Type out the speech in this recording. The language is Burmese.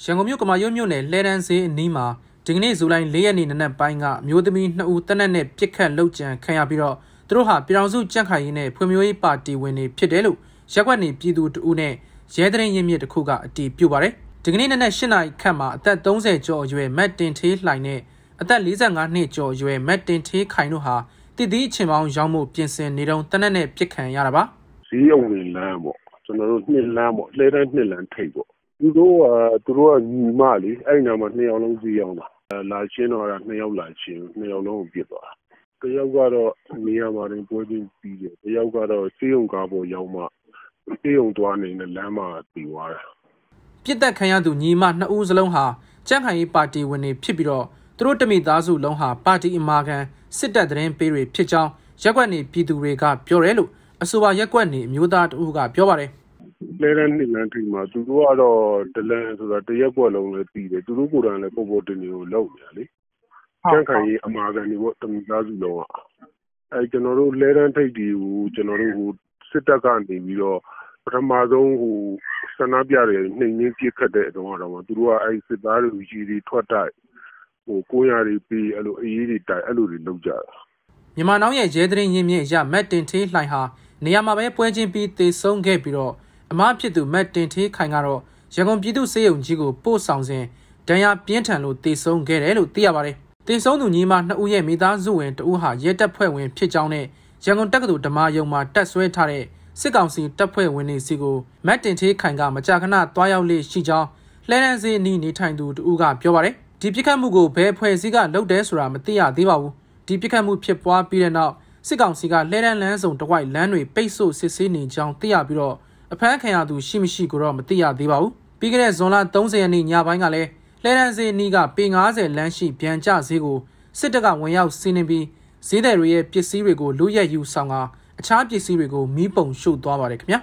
ရန်ကုန်မြို့ကမာရွတ်မြို့နယ်လှဲတန်းဈေးအနီးမှာဒီကနေ့ဇူလိုင်၄ရက်နေ့နနက်ပိုင်းကအမျိုးသမီး၂ဦးတနက်နဲ့ပြစ်ခတ်လှုပ်ကြံခံရပြီးတော့သူတို့ဟာပြည်တော်စုကြန့်ခိုင်ရေးနဲ့ဖွံ့ဖြိုးရေးပါတီဝင်တွေဖြစ်တယ်လို့ရက်ွက်နေပြည်သူတဦးနဲ့ရဲတရင်ရင်းမြစ်တစ်ခုကအတည်ပြုပါတယ်။ဒီကနေ့နနက်၈နာရီခန့်မှာအသက်30ကျော်အရွယ်မတ်တင်ထေးလှိုင်နဲ့အသက်45နှစ်ကျော်အရွယ်မတ်တင်ထေးခိုင်တို့ဟာတည်တည်ချင်းပေါင်းရောက်မှုပြင်ဆင်နေတော့တနက်နဲ့ပြစ်ခံရတာပါ။ဈေးရုံလမ်းပေါ့ကျွန်တော်တို့နှစ်လမ်းပေါ့လဲတန်းနှစ်လမ်းထိပ်ပေါ့သူတို့ကသူတို့ကညီမလေးအဲ့နာမှာနှစ်ယောက်လုံးစီးရောက်လာလာချင်းတော့အဲ့နှစ်ယောက်လာချင်းနှစ်ယောက်လုံးကိုပြစ်သွားတယောက်ကတော့နေရာမှာတင်ပွဲချင်းပြီးတယ်တယောက်ကတော့စေးုံကားပေါ်ရောက်မှစေးုံသွားနေတဲ့လမ်းမှာတည်သွားတာပြစ်တက်ခံရသူညီမနှစ်ဦးစလုံးဟာကြံ့ခိုင်ရေးပါတီဝင်တွေဖြစ်ပြီးတော့သူတို့တမိသားစုလုံးဟာပါတီအမာခံစစ်တပ်သတင်းပေးတွေဖြစ်ကြောင်းရက်ွက်နေပြည်သူတွေကပြောတယ်လို့အဆိုပါရက်ွက်နေအမျိုးသားတဦးကပြောပါတယ်လှည်းတန်းနှစ်လမ်းထိပ်မှာသူတို့ကတော့ဒလန်ဆိုတာတရက်ကွက်လုံးလည်းပြီးတယ်သူတို့ကိုယ်တိုင်လည်းပုံပေါ်တင်တွေကိုလောက်နေရလေကျန်းခိုင်ရေးအမာခံတွေပေါ့တမိသားစုလုံးကအဲကျွန်တော်တို့လှည်းတန်းထိပ်တွေကိုကျွန်တော်တို့ဟိုစစ်တပ်ကနေပြီးတော့ပထမဆုံးဟိုဆန္ဒပြတယ်နှိမ်နှင်းပြစ်ခတ်တဲ့အတုံးကတော့သူတို့ကအဲစစ်သားတွေကြီးတွေထွက်တိုက်ဟိုကိုရာတွေပြီးအဲ့လိုအေးတွေတိုက်အဲ့လိုတွေလုပ်ကြတာမြန်မာနောင်ရဲ့ရဲသတင်းရင်းမြစ်အရမက်တင်ထေးလှိုင်ဟာနေရာမှာပဲပွဲချင်းပြီးတေဆုံးခဲ့ပြီးတော့အမဖြစ်သူမတ်တင်ထေးခိုင်ကတော့ရန်ကုန်ပြည်သူ့စေယုံကြီးကိုပို့ဆောင်စဉ်ဒဏ်ရာပြင်းထန်လို့တေဆုံးခဲ့တယ်လို့သိရပါတယ်။တေဆုံးသူညီမနှစ်ဦးရဲ့မိသားစုဝင်တဦးဟာရဲတပ်ဖွဲ့ဝင်ဖြစ်ကြောင်းနဲ့ရန်ကုန်တက္ကသိုလ်ဓမ္မယုံမှာတက်ဆွဲထားတဲ့စစ်ကောင်စီတပ်ဖွဲ့ဝင်တွေစီကိုမတ်တင်ထေးခိုင်ကမကြာခဏတွားရောက်လေရှိကြောင်းလှမ်းတန်းစည်းအနီးနေထိုင်သူတဦးကပြောပါတယ်။ဒီပြစ်ခတ်မှုကိုဘယ်ဖွဲ့စည်းကလုပ်တယ်ဆိုတာမသိရသေးပါဘူး။ဒီပြစ်ခတ်မှုဖြစ်ပွားပြီးတဲ့နောက်စစ်ကောင်စီကလှမ်းတန်းလမ်းစုံတစ်ဝိုက်လမ်းတွေပိတ်ဆို့စစ်ဆေးနေကြောင်းသိရပြီးတော့အဖမ်းခံရသူရှိမရှိကိုတော့မသိရသေးပါဘူးပြီးခဲ့တဲ့ဇွန်လ30ရက်နေ့ညပိုင်းကလည်းလှဲတန်းစေးနီးကပေ90လမ်းရှိဗျံကျဈေးကိုစစ်တပ်ကဝင်ရောက်စီးနင်းပြီးဈေးသည်တွေရဲ့ပစ္စည်းတွေကိုလူရက်ယူဆောင်ကအခြားပစ္စည်းတွေကိုမီးပုံရှို့သွားပါတယ်ခင်ဗျာ